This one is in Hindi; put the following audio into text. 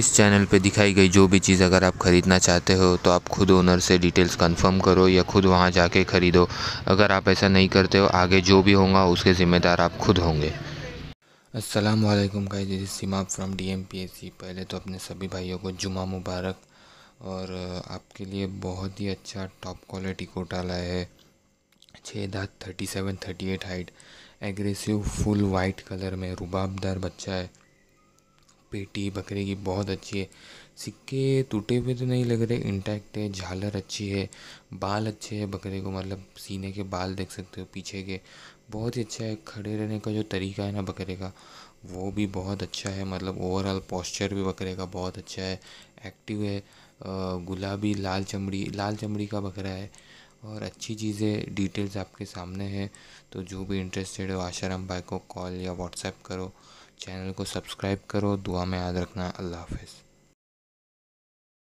इस चैनल पे दिखाई गई जो भी चीज़ अगर आप ख़रीदना चाहते हो तो आप खुद ओनर से डिटेल्स कंफर्म करो या खुद वहाँ जाके ख़रीदो अगर आप ऐसा नहीं करते हो आगे जो भी होगा उसके ज़िम्मेदार आप खुद होंगे अस्सलाम वालेकुम D M P from DMPSC पहले तो अपने सभी भाइयों को जुमा मुबारक और आपके लिए बहुत ही अच्छा टॉप क्वालिटी कोटा लाया है छः दात thirty seven thirty eight height aggressive full white colour में रुबाबदार बच्चा है पेटी बकरे की बहुत अच्छी है सिक्के टूटे हुए तो नहीं लग रहे इंटैक्ट है झालर अच्छी है बाल अच्छे हैं बकरे को मतलब सीने के बाल देख सकते हो पीछे के बहुत ही अच्छा है खड़े रहने का जो तरीका है ना बकरे का वो भी बहुत अच्छा है मतलब ओवरऑल पॉस्चर भी बकरे का बहुत अच्छा है एक्टिव है गुलाबी लाल चमड़ी लाल चमड़ी का बकरा है और अच्छी चीज़ें डिटेल्स आपके सामने है तो जो भी इंटरेस्टेड हो आशाराम भाई को कॉल या व्हाट्सएप करो चैनल को सब्सक्राइब करो दुआ में याद रखना अल्लाह हाफिज़